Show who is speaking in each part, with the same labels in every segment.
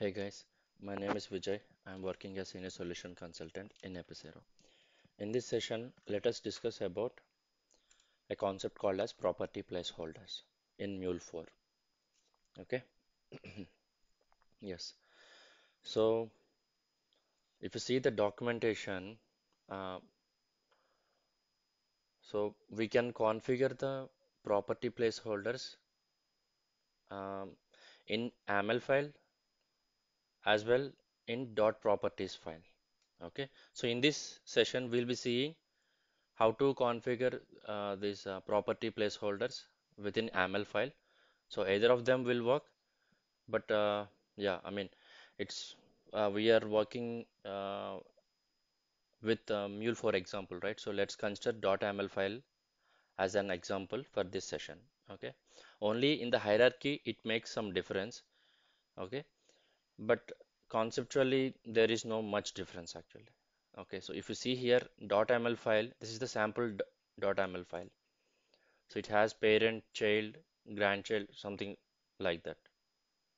Speaker 1: Hey guys, my name is Vijay. I am working as Senior Solution Consultant in Epicero. In this session, let us discuss about a concept called as property placeholders in Mule 4. Okay? yes. So, if you see the documentation, uh, so we can configure the property placeholders um, in AML file as well in dot properties file okay so in this session we'll be seeing how to configure uh, these uh, property placeholders within aml file so either of them will work but uh, yeah i mean it's uh, we are working uh, with uh, mule for example right so let's consider dot aml file as an example for this session okay only in the hierarchy it makes some difference okay but conceptually there is no much difference actually okay so if you see here .ml file this is the sample .ml file so it has parent child grandchild something like that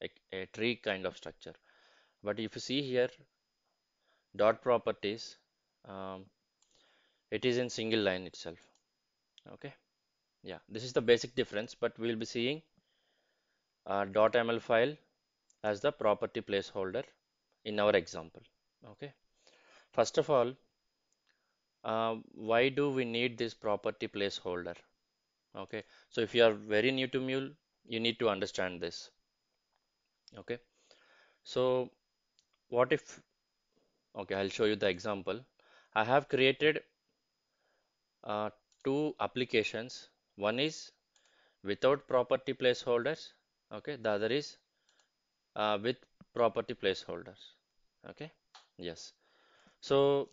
Speaker 1: a, a tree kind of structure but if you see here dot properties um, it is in single line itself okay yeah this is the basic difference but we'll be seeing uh, dot ml file as the property placeholder in our example okay first of all uh, why do we need this property placeholder okay so if you are very new to mule you need to understand this okay so what if okay i'll show you the example i have created uh, two applications one is without property placeholders okay the other is uh, with property placeholders okay yes so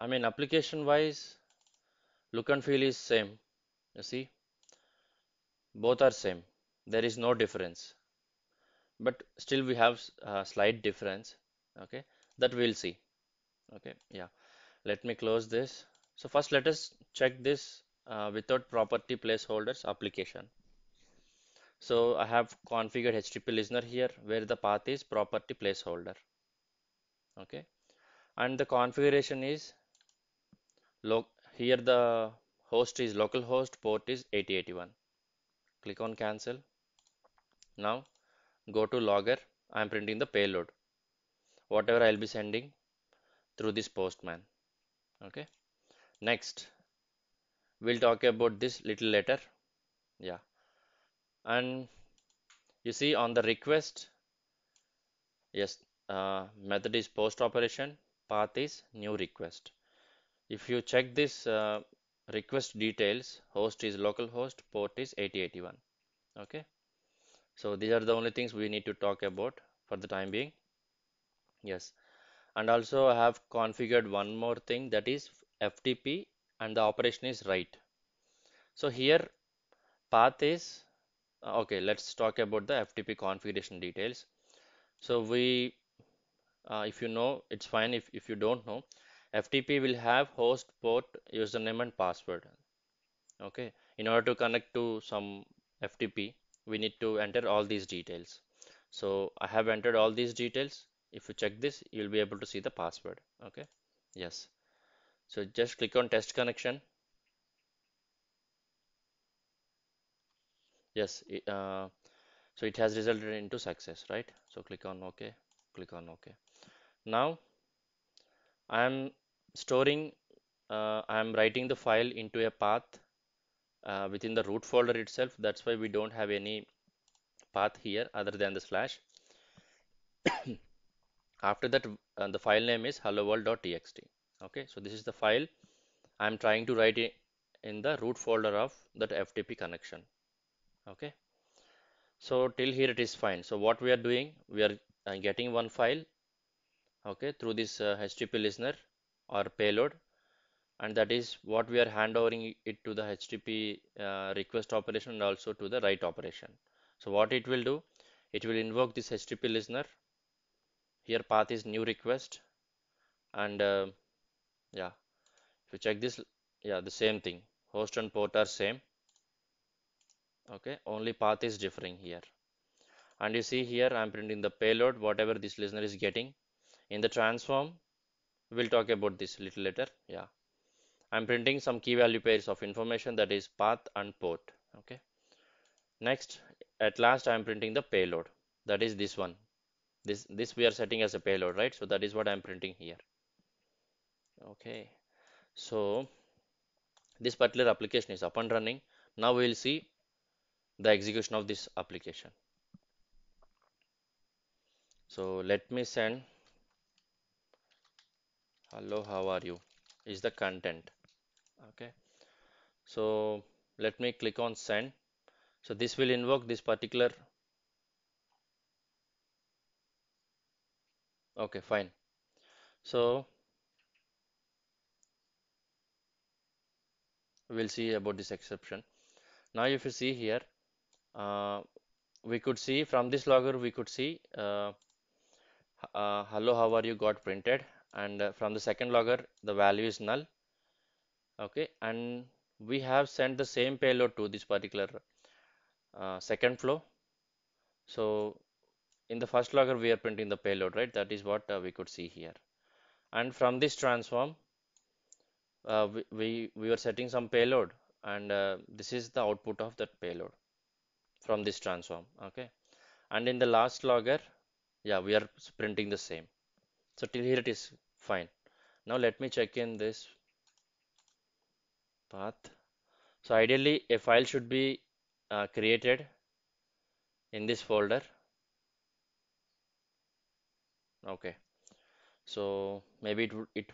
Speaker 1: I mean application wise look and feel is same you see both are same there is no difference but still we have a uh, slight difference okay that we'll see okay yeah let me close this so first let us check this uh, without property placeholders application so I have configured HTTP listener here where the path is property placeholder. Okay. And the configuration is Look here the host is localhost port is 8081. Click on cancel. Now go to logger. I am printing the payload. Whatever I'll be sending through this postman. Okay. Next, we'll talk about this little later. Yeah and you see on the request yes uh, method is post operation path is new request if you check this uh, request details host is localhost port is 8081 okay so these are the only things we need to talk about for the time being yes and also I have configured one more thing that is FTP and the operation is right so here path is okay let's talk about the FTP configuration details so we uh, if you know it's fine if, if you don't know FTP will have host port username and password okay in order to connect to some FTP we need to enter all these details so I have entered all these details if you check this you'll be able to see the password okay yes so just click on test connection yes it, uh, so it has resulted into success right so click on ok click on ok now i am storing uh, i am writing the file into a path uh, within the root folder itself that's why we don't have any path here other than the slash after that uh, the file name is hello world.txt okay so this is the file i'm trying to write in the root folder of that ftp connection okay so till here it is fine so what we are doing we are uh, getting one file okay through this uh, http listener or payload and that is what we are handovering it to the http uh, request operation and also to the write operation so what it will do it will invoke this http listener here path is new request and uh, yeah if you check this yeah the same thing host and port are same okay only path is differing here and you see here I'm printing the payload whatever this listener is getting in the transform we'll talk about this little later yeah I'm printing some key value pairs of information that is path and port okay next at last I'm printing the payload that is this one this this we are setting as a payload right so that is what I'm printing here okay so this particular application is up and running now we'll see the execution of this application. So let me send hello how are you is the content okay so let me click on send so this will invoke this particular okay fine so we'll see about this exception now if you see here uh, we could see from this logger we could see uh, uh, hello how are you got printed and from the second logger the value is null okay and we have sent the same payload to this particular uh, second flow so in the first logger we are printing the payload right that is what uh, we could see here and from this transform uh, we, we, we were setting some payload and this is the output of that payload from this transform okay and in the last logger yeah we are printing the same so till here it is fine now let me check in this path so ideally a file should be uh, created in this folder okay so maybe it would it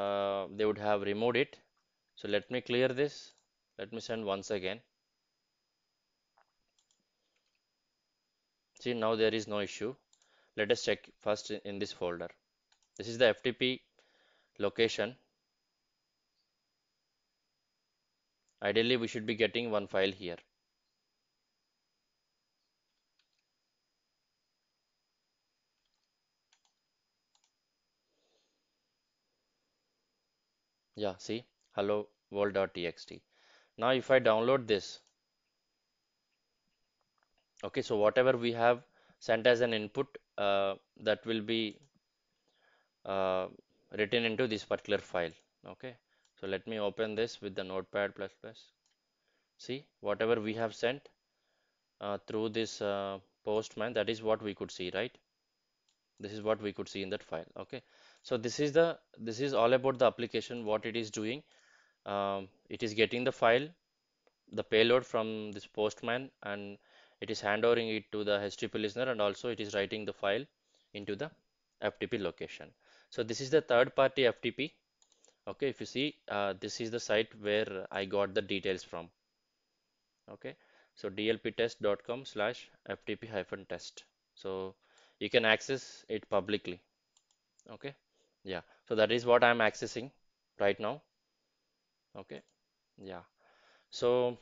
Speaker 1: uh, they would have removed it so let me clear this let me send once again see now there is no issue let us check first in this folder this is the FTP location ideally we should be getting one file here yeah see hello world.txt now if I download this okay so whatever we have sent as an input uh, that will be uh, written into this particular file okay so let me open this with the notepad plus plus see whatever we have sent uh, through this uh, postman that is what we could see right this is what we could see in that file okay so this is the this is all about the application what it is doing um, it is getting the file the payload from this postman and it is handovering it to the HTTP listener and also it is writing the file into the FTP location. So this is the third party FTP. Okay, if you see, uh, this is the site where I got the details from. Okay, so dlptest.com slash FTP hyphen test. So you can access it publicly. Okay, yeah, so that is what I'm accessing right now. Okay, yeah, so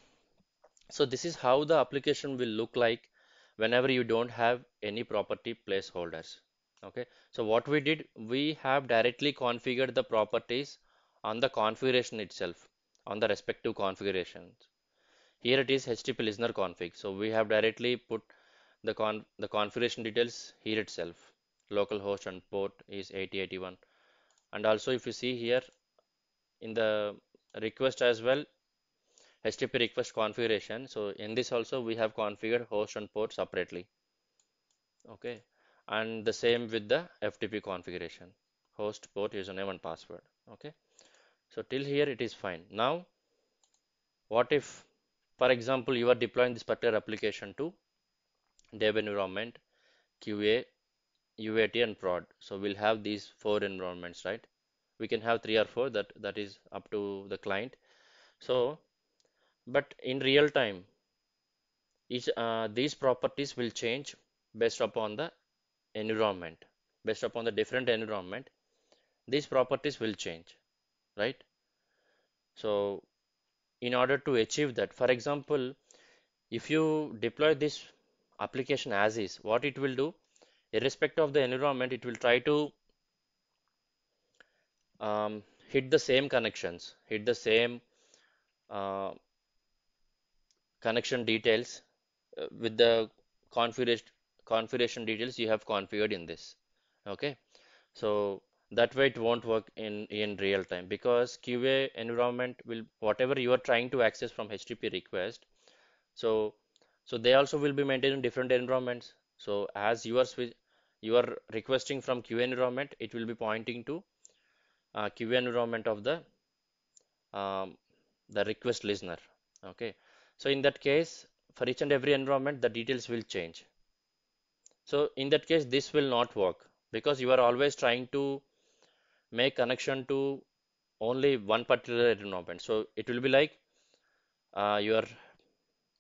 Speaker 1: so this is how the application will look like whenever you don't have any property placeholders. Okay. So what we did, we have directly configured the properties on the configuration itself, on the respective configurations. Here it is HTTP listener config. So we have directly put the con the configuration details here itself. Localhost and port is 8081. And also if you see here in the request as well, HTTP request configuration. So in this also we have configured host and port separately. Okay, and the same with the FTP configuration, host, port, username and password. Okay, so till here it is fine. Now, what if, for example, you are deploying this particular application to dev environment, QA, UAT and prod. So we'll have these four environments, right? We can have three or four that that is up to the client. So but in real time each, uh, these properties will change based upon the environment based upon the different environment these properties will change right so in order to achieve that for example if you deploy this application as is what it will do irrespective of the environment it will try to um, hit the same connections hit the same uh, connection details uh, with the configuration configuration details you have configured in this okay so that way it won't work in in real time because qa environment will whatever you are trying to access from http request so so they also will be maintained in different environments so as you are you are requesting from qa environment it will be pointing to uh, qa environment of the um, the request listener okay so in that case, for each and every environment, the details will change. So in that case, this will not work because you are always trying to make connection to only one particular environment. So it will be like uh, you are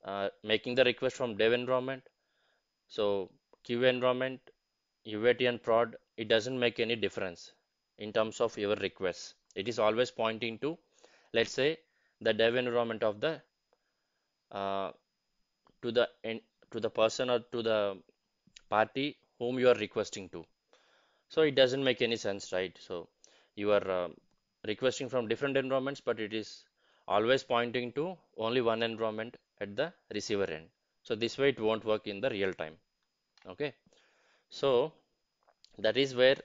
Speaker 1: uh, making the request from dev environment. So QA environment, UAT and prod, it doesn't make any difference in terms of your requests. It is always pointing to, let's say, the dev environment of the uh, to the to the person or to the party whom you are requesting to so it doesn't make any sense right so you are uh, requesting from different environments but it is always pointing to only one environment at the receiver end so this way it won't work in the real time okay so that is where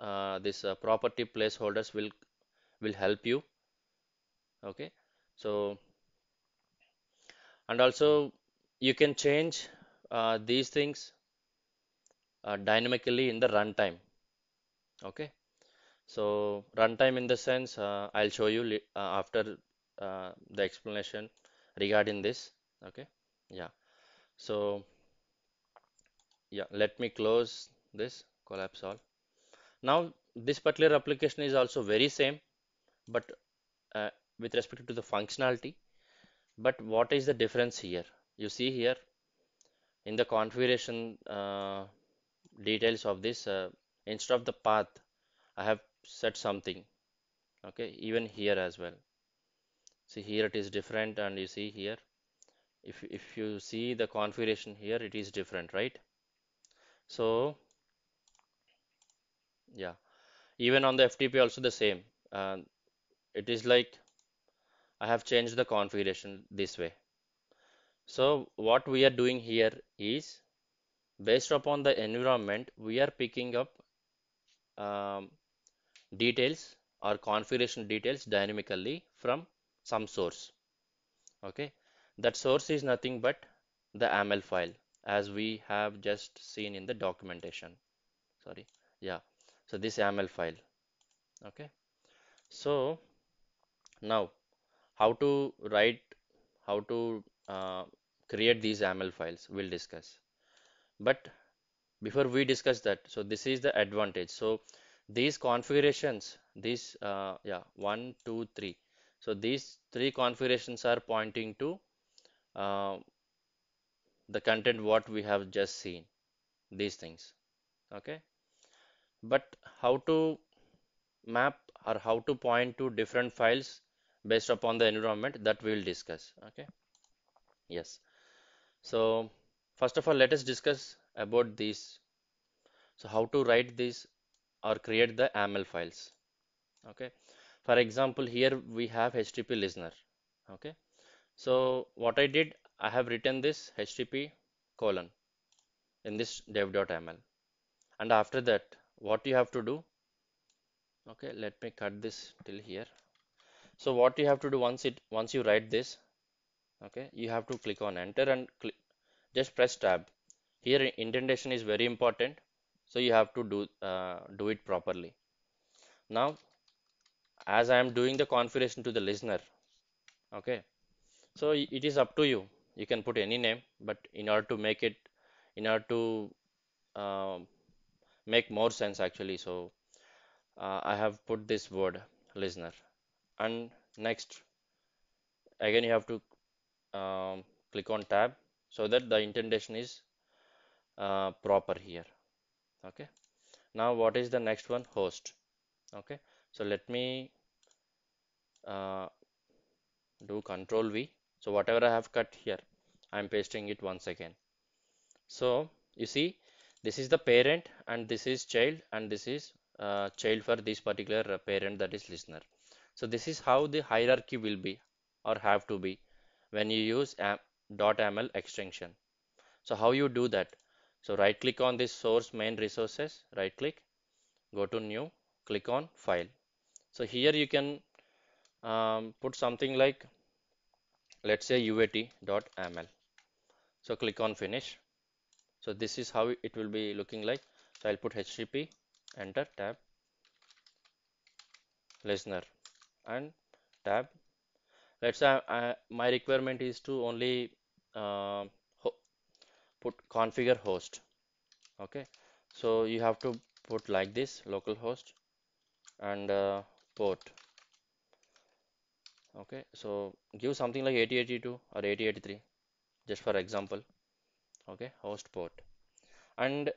Speaker 1: uh, this uh, property placeholders will will help you okay so and also you can change uh, these things uh, dynamically in the runtime okay so runtime in the sense uh, I'll show you uh, after uh, the explanation regarding this okay yeah so yeah let me close this collapse all now this particular application is also very same but uh, with respect to the functionality but what is the difference here you see here in the configuration uh, details of this uh, instead of the path I have set something okay even here as well see here it is different and you see here if, if you see the configuration here it is different right so yeah even on the FTP also the same uh, it is like I have changed the configuration this way. So what we are doing here is based upon the environment we are picking up um, details or configuration details dynamically from some source. Okay, that source is nothing but the AML file as we have just seen in the documentation. Sorry, yeah. So this AML file. Okay, so now how to write how to uh, create these aml files we'll discuss but before we discuss that so this is the advantage so these configurations these uh, yeah one two three so these three configurations are pointing to uh, the content what we have just seen these things okay but how to map or how to point to different files based upon the environment that we will discuss okay yes so first of all let us discuss about these so how to write these or create the ml files okay for example here we have http listener okay so what i did i have written this http colon in this dev.ml and after that what you have to do okay let me cut this till here so what you have to do once it once you write this okay you have to click on enter and click just press tab here indentation is very important so you have to do uh, do it properly now as I am doing the configuration to the listener okay so it is up to you you can put any name but in order to make it in order to uh, make more sense actually so uh, I have put this word listener and next again you have to um, click on tab so that the indentation is uh, proper here okay now what is the next one host okay so let me uh, do control V so whatever I have cut here I'm pasting it once again so you see this is the parent and this is child and this is uh, child for this particular uh, parent that is listener so this is how the hierarchy will be or have to be when you use .ml extension. So how you do that? So right click on this source main resources, right click, go to new, click on file. So here you can um, put something like let's say uat.ml. So click on finish. So this is how it will be looking like. So I'll put HTTP, enter, tab, listener and tab let's say uh, my requirement is to only uh, put configure host okay so you have to put like this localhost and uh, port okay so give something like 8082 or 8083 just for example okay host port and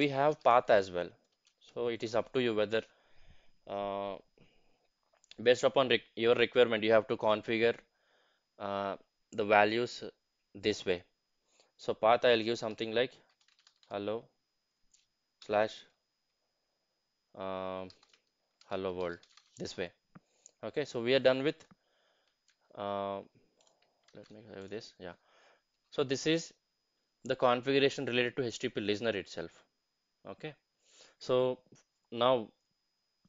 Speaker 1: we have path as well so it is up to you whether uh, based upon re your requirement you have to configure uh, the values this way so path I'll give something like hello slash um, hello world this way okay so we are done with uh, let me save this yeah so this is the configuration related to HTTP listener itself okay so now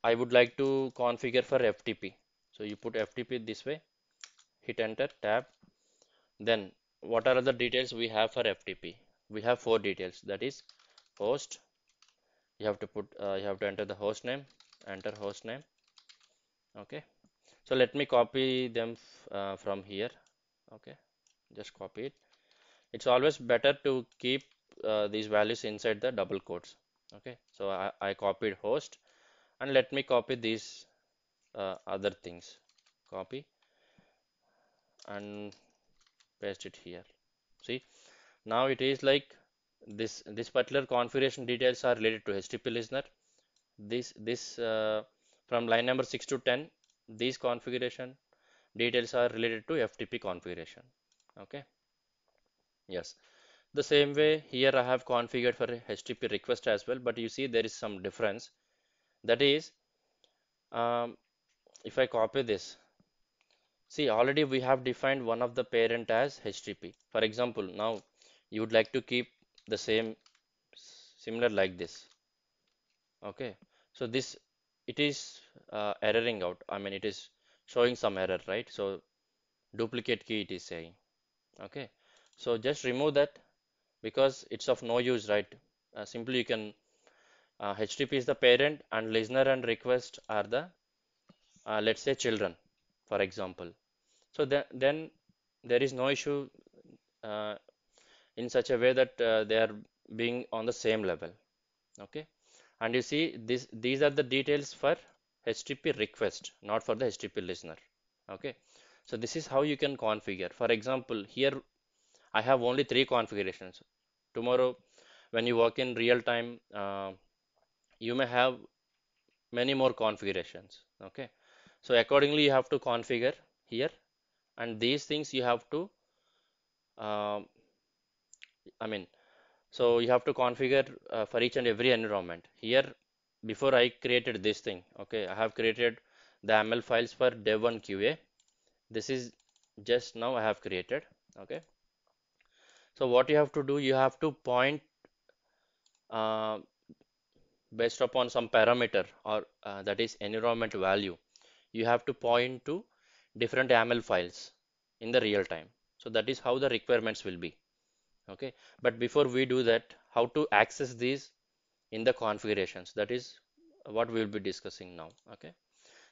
Speaker 1: I would like to configure for FTP. So you put FTP this way, hit enter, tab. Then what are the details we have for FTP? We have four details that is host. You have to put, uh, you have to enter the host name, enter host name. Okay. So let me copy them uh, from here. Okay. Just copy it. It's always better to keep uh, these values inside the double quotes. Okay. So I, I copied host and let me copy these uh, other things copy and paste it here see now it is like this this particular configuration details are related to HTTP listener this this uh, from line number 6 to 10 these configuration details are related to FTP configuration okay yes the same way here I have configured for HTTP request as well but you see there is some difference that is um, if I copy this see already we have defined one of the parent as HTTP for example now you would like to keep the same similar like this okay so this it is uh, erroring out I mean it is showing some error right so duplicate key it is saying okay so just remove that because it's of no use right uh, simply you can uh, HTTP is the parent and listener and request are the uh, let's say children for example so th then there is no issue uh, in such a way that uh, they are being on the same level okay and you see this these are the details for HTTP request not for the HTTP listener okay so this is how you can configure for example here I have only three configurations tomorrow when you work in real time uh, you may have many more configurations okay so accordingly you have to configure here and these things you have to um, I mean so you have to configure uh, for each and every environment here before I created this thing okay I have created the ML files for dev one QA this is just now I have created okay so what you have to do you have to point uh, based upon some parameter or uh, that is environment value you have to point to different aml files in the real time so that is how the requirements will be okay but before we do that how to access these in the configurations that is what we will be discussing now okay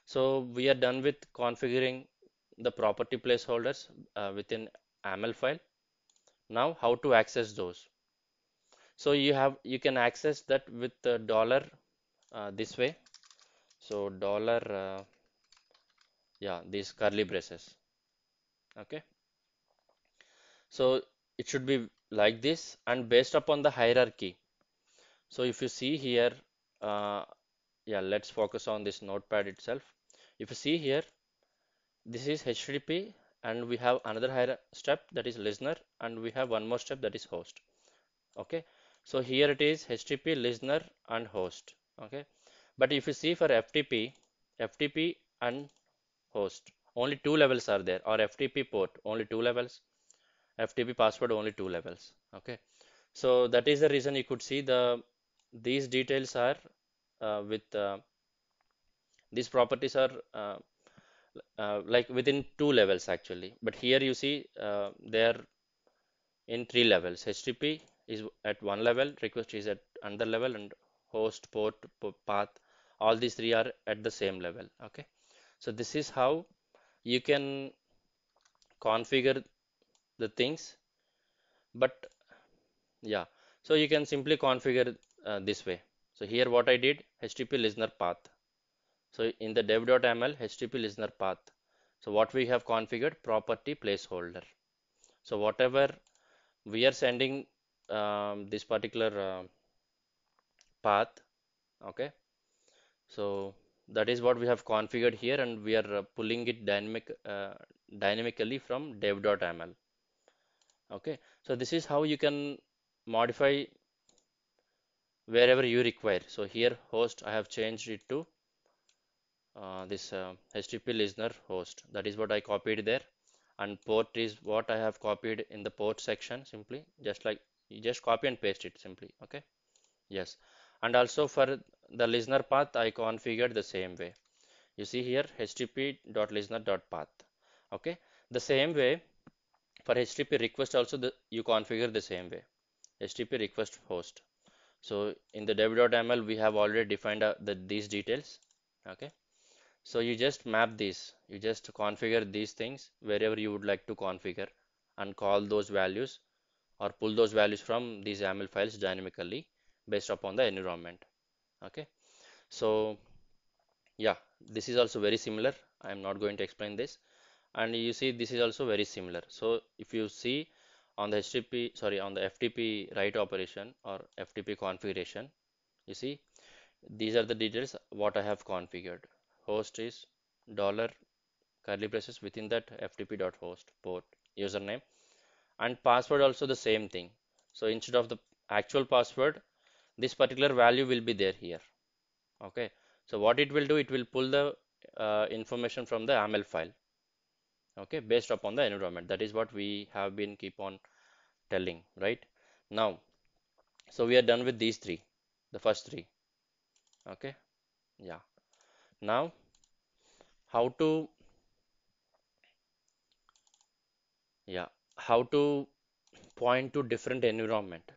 Speaker 1: so we are done with configuring the property placeholders uh, within aml file now how to access those so you have you can access that with the dollar uh, this way so dollar uh, yeah these curly braces okay so it should be like this and based upon the hierarchy so if you see here uh, yeah let's focus on this notepad itself if you see here this is HTTP and we have another higher step that is listener and we have one more step that is host okay so here it is http listener and host okay but if you see for ftp ftp and host only two levels are there or ftp port only two levels ftp password only two levels okay so that is the reason you could see the these details are uh, with uh, these properties are uh, uh like within two levels actually but here you see uh, they are in three levels http is at one level request is at another level and host port path all these three are at the same level okay so this is how you can configure the things but yeah so you can simply configure uh, this way so here what I did HTTP listener path so in the dev.ml HTTP listener path so what we have configured property placeholder so whatever we are sending um, this particular uh, path okay so that is what we have configured here and we are uh, pulling it dynamic uh, dynamically from dev.ml okay so this is how you can modify wherever you require so here host I have changed it to uh, this uh, HTTP listener host that is what I copied there and port is what I have copied in the port section simply just like you just copy and paste it simply okay yes and also for the listener path I configured the same way you see here http.listener.path okay the same way for http request also the, you configure the same way http request host so in the dev.ml we have already defined uh, the, these details okay so you just map these you just configure these things wherever you would like to configure and call those values or pull those values from these YAML files dynamically based upon the environment. Okay, so yeah, this is also very similar. I am not going to explain this, and you see this is also very similar. So if you see on the HTTP, sorry, on the FTP write operation or FTP configuration, you see these are the details what I have configured. Host is dollar curly braces within that FTP dot host port username and password also the same thing. So instead of the actual password, this particular value will be there here. Okay. So what it will do, it will pull the uh, information from the AML file. Okay, based upon the environment. That is what we have been keep on telling, right? Now, so we are done with these three, the first three. Okay, yeah. Now, how to, yeah, how to point to different environment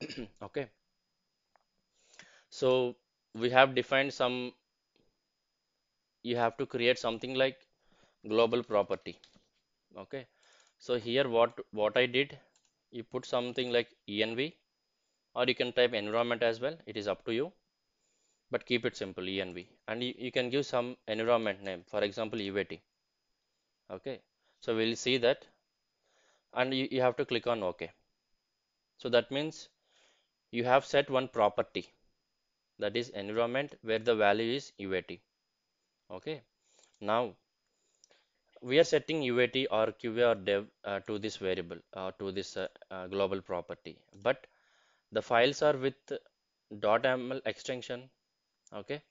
Speaker 1: okay so we have defined some you have to create something like global property okay so here what what i did you put something like env or you can type environment as well it is up to you but keep it simple env and you, you can give some environment name for example evt okay so we'll see that and you, you have to click on OK. So that means you have set one property that is environment where the value is UAT. Okay. Now we are setting UAT or QA or dev uh, to this variable or uh, to this uh, uh, global property, but the files are with .ml extension. Okay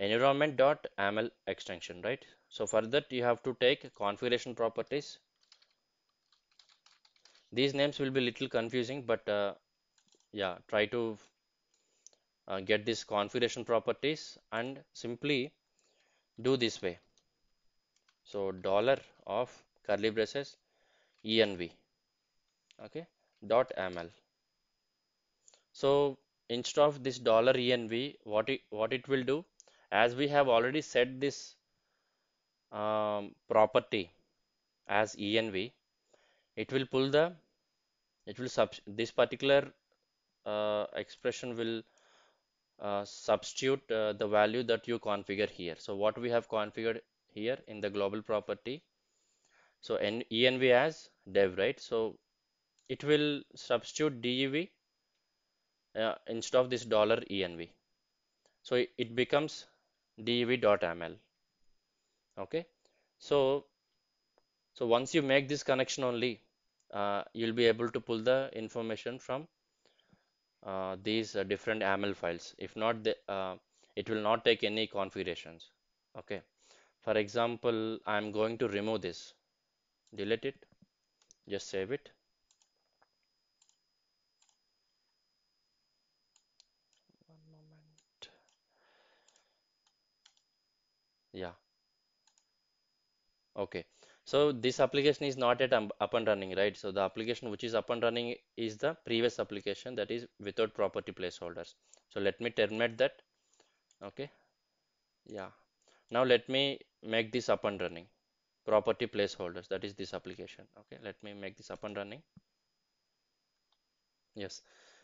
Speaker 1: environment.aml extension right so for that you have to take configuration properties these names will be little confusing but uh, yeah try to uh, get this configuration properties and simply do this way so dollar of curly braces env okay dot ml so instead of this dollar env what it what it will do as we have already set this um, property as env it will pull the it will sub this particular uh, expression will uh, substitute uh, the value that you configure here. So what we have configured here in the global property. So N env as dev, right? So it will substitute dev uh, instead of this dollar env. So it, becomes dev.ml. Okay. So so once you make this connection only, uh, you'll be able to pull the information from uh, these uh, different AML files. If not, the, uh, it will not take any configurations. Okay. For example, I'm going to remove this, delete it, just save it. One moment. Yeah. Okay. So this application is not yet up and running, right? So the application which is up and running is the previous application that is without property placeholders. So let me terminate that. Okay. Yeah. Now let me make this up and running. Property placeholders, that is this application. Okay. Let me make this up and running. Yes.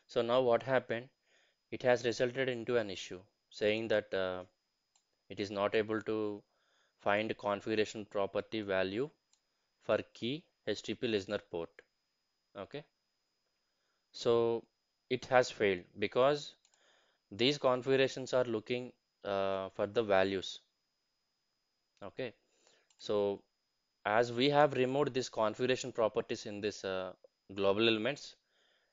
Speaker 1: So now what happened? It has resulted into an issue saying that uh, it is not able to find configuration property value for key HTTP listener port. Okay. So it has failed because these configurations are looking uh, for the values. Okay. So as we have removed these configuration properties in this uh, global elements,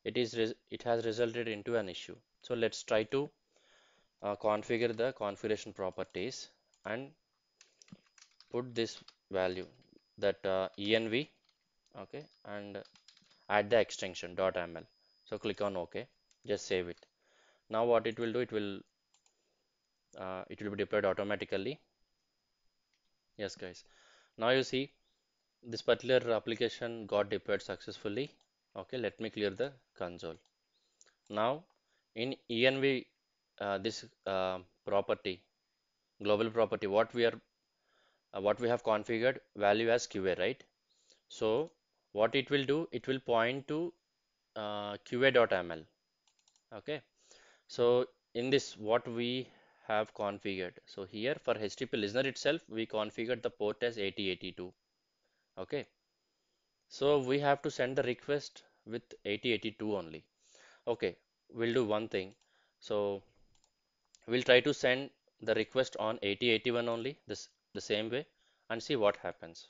Speaker 1: it is it has resulted into an issue. So let's try to uh, configure the configuration properties and put this value that uh, env okay and add the extension .ml so click on ok just save it now what it will do it will uh, it will be deployed automatically yes guys now you see this particular application got deployed successfully okay let me clear the console now in env uh, this uh, property global property what we are uh, what we have configured value as QA, right? So what it will do, it will point to uh, QA.ml. Okay. So in this, what we have configured. So here for HTTP listener itself, we configured the port as 8082. Okay. So we have to send the request with 8082 only. Okay. We'll do one thing. So we'll try to send the request on 8081 only this the same way and see what happens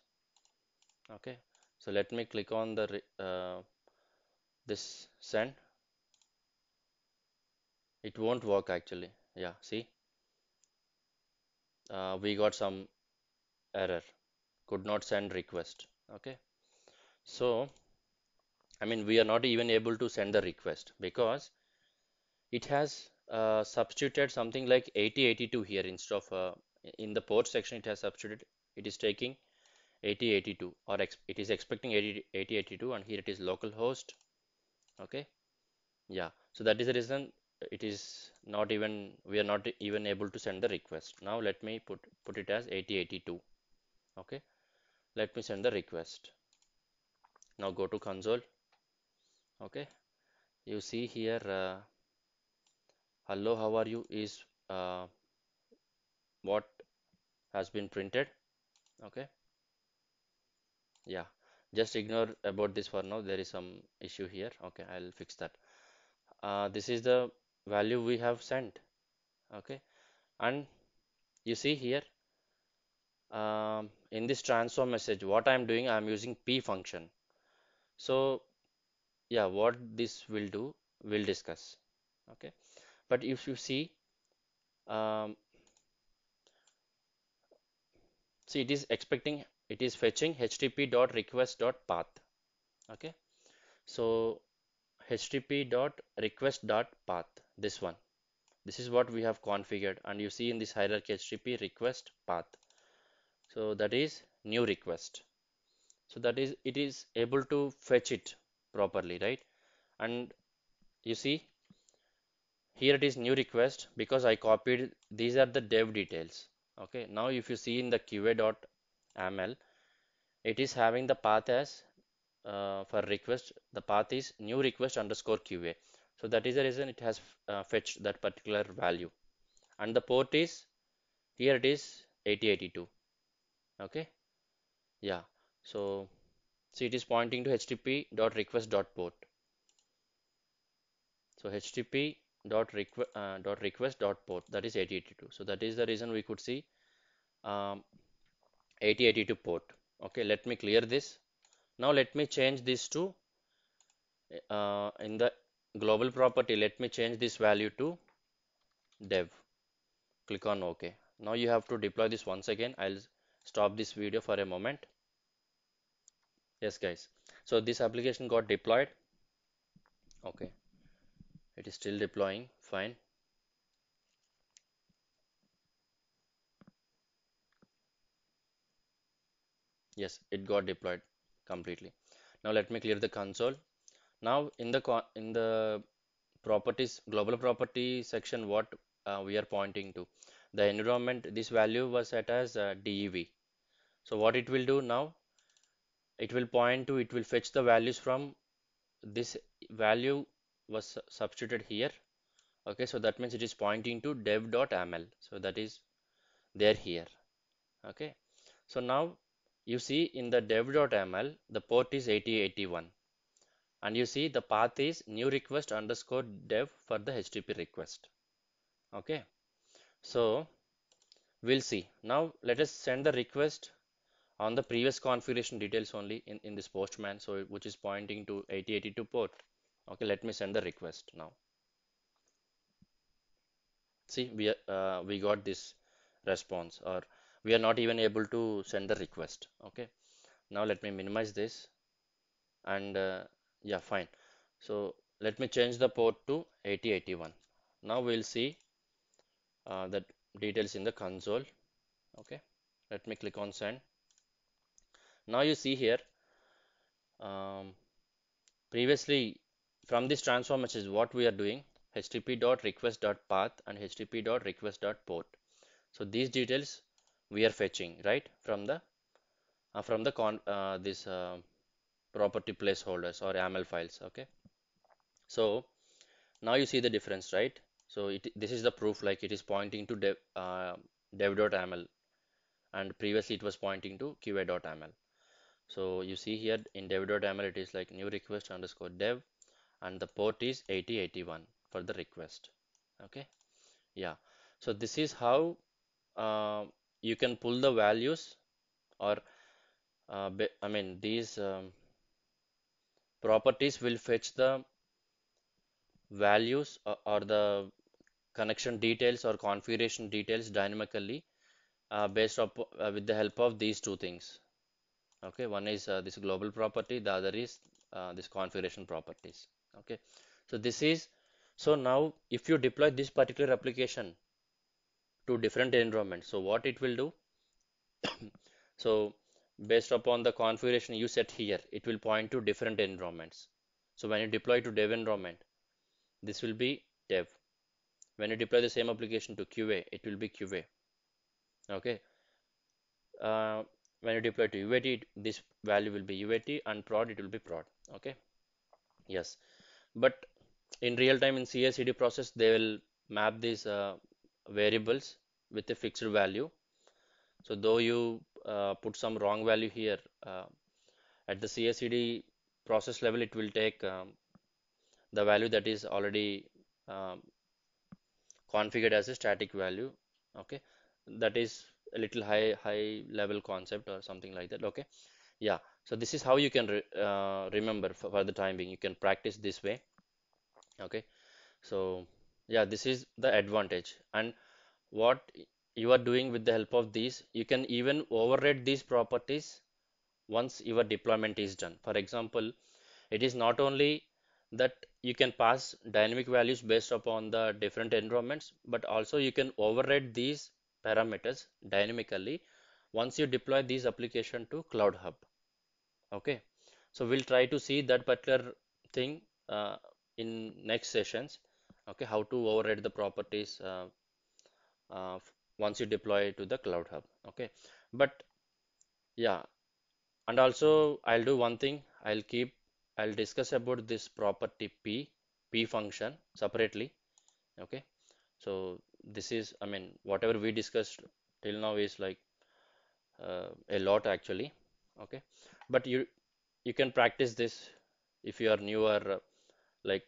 Speaker 1: okay so let me click on the uh, this send it won't work actually yeah see uh, we got some error could not send request okay so I mean we are not even able to send the request because it has uh, substituted something like 8082 here instead of uh, in the port section it has substituted it is taking 8082 or it is expecting 8082 and here it is localhost okay yeah so that is the reason it is not even we are not even able to send the request now let me put put it as 8082 okay let me send the request now go to console okay you see here uh, hello how are you is uh, what has been printed okay yeah just ignore about this for now there is some issue here okay I'll fix that uh, this is the value we have sent okay and you see here um, in this transform message what I'm doing I'm using p function so yeah what this will do we'll discuss okay but if you see um, so it is expecting it is fetching http.request.path okay so http.request.path this one this is what we have configured and you see in this hierarchy http request path so that is new request so that is it is able to fetch it properly right and you see here it is new request because I copied these are the dev details okay now if you see in the ML, it is having the path as uh, for request the path is new request underscore qa so that is the reason it has uh, fetched that particular value and the port is here it is 8082
Speaker 2: okay yeah
Speaker 1: so see it is pointing to http.request.port so http dot, uh, dot request dot port that is 8082 so that is the reason we could see um, 8082 port okay let me clear this now let me change this to uh, in the global property let me change this value to dev click on ok now you have to deploy this once again i'll stop this video for a moment yes guys so this application got deployed okay it is still deploying fine yes it got deployed completely now let me clear the console now in the in the properties global property section what uh, we are pointing to the environment this value was set as uh, dev so what it will do now it will point to it will fetch the values from this value was substituted here okay so that means it is pointing to Ml. so that is there here okay so now you see in the Ml, the port is 8081 and you see the path is new request underscore dev for the http request okay so we'll see now let us send the request on the previous configuration details only in in this postman so which is pointing to 8082 port okay let me send the request now see we uh, we got this response or we are not even able to send the request okay now let me minimize this and uh, yeah fine so let me change the port to 8081 now we'll see uh, the details in the console okay let me click on send now you see here um, previously from this transform which is what we are doing http.request.path and http.request.port so these details we are fetching right from the uh, from the con uh, this uh, property placeholders or YAML files okay so now you see the difference right so it, this is the proof like it is pointing to dev, uh, and previously it was pointing to qa.aml so you see here in dev.yml it is like new request underscore dev and the port is 8081 for the request okay yeah so this is how uh, you can pull the values or uh, I mean these um, properties will fetch the values or, or, the connection details or configuration details dynamically uh, based up uh, with the help of these two things okay one is uh, this global property the other is uh, this configuration properties okay so this is so now if you deploy this particular application to different environments so what it will do so based upon the configuration you set here it will point to different environments so when you deploy to dev environment this will be dev when you deploy the same application to QA it will be QA okay uh, when you deploy to UAT this value will be UAT and prod it will be prod okay yes but in real time in CI/CD process they will map these uh, variables with a fixed value so though you uh, put some wrong value here uh, at the CI/CD process level it will take um, the value that is already um, configured as a static value okay that is a little high high level concept or something like that okay yeah so this is how you can re uh, remember for, for, the time being you can practice this way okay so yeah this is the advantage and what you are doing with the help of these you can even override these properties once your deployment is done for example it is not only that you can pass dynamic values based upon the different environments but also you can override these parameters dynamically once you deploy these application to cloud hub okay so we'll try to see that particular thing uh, in next sessions okay how to override the properties uh, uh, once you deploy to the cloud hub okay but yeah and also I'll do one thing I'll keep I'll discuss about this property p p function separately okay so this is I mean whatever we discussed till now is like uh, a lot actually okay but you you can practice this if you are newer like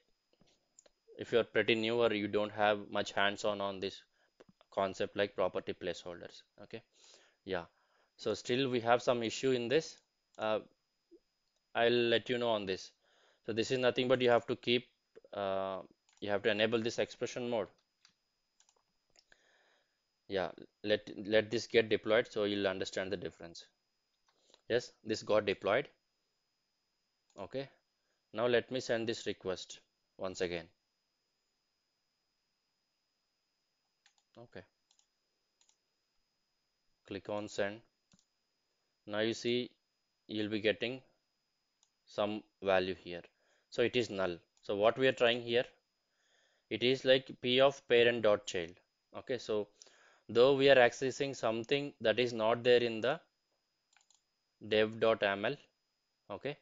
Speaker 1: if you are pretty newer you don't have much hands on on this concept like property placeholders okay yeah so still we have some issue in this uh, I'll let you know on this so this is nothing but you have to keep uh, you have to enable this expression mode yeah let let this get deployed so you'll understand the difference yes this got deployed okay now let me send this request once again okay click on send now you see you'll be getting some value here so it is null so what we are trying here it is like p of parent dot child okay so though we are accessing something that is not there in the Ml, okay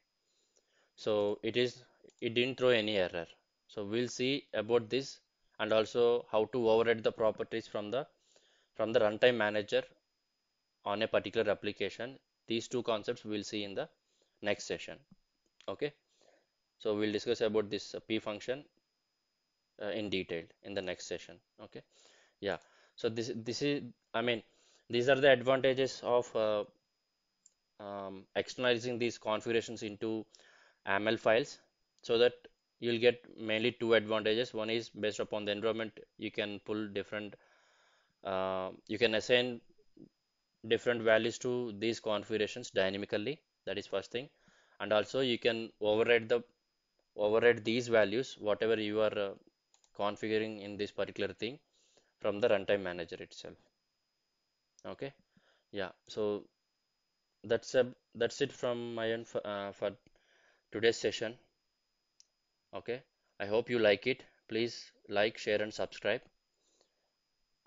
Speaker 1: so it is it didn't throw any error so we'll see about this and also how to override the properties from the from the runtime manager on a particular application these two concepts we'll see in the next session okay so we'll discuss about this uh, p function uh, in detail in the next session okay yeah so this this is i mean these are the advantages of uh, um, externalizing these configurations into ML files so that you'll get mainly two advantages. One is based upon the environment, you can pull different, uh, you can assign different values to these configurations dynamically. That is first thing. And also you can override the override these values, whatever you are uh, configuring in this particular thing from the runtime manager itself. Okay. Yeah. So that's a that's it from my end for, uh, for today's session okay i hope you like it please like share and subscribe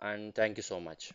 Speaker 1: and thank you so much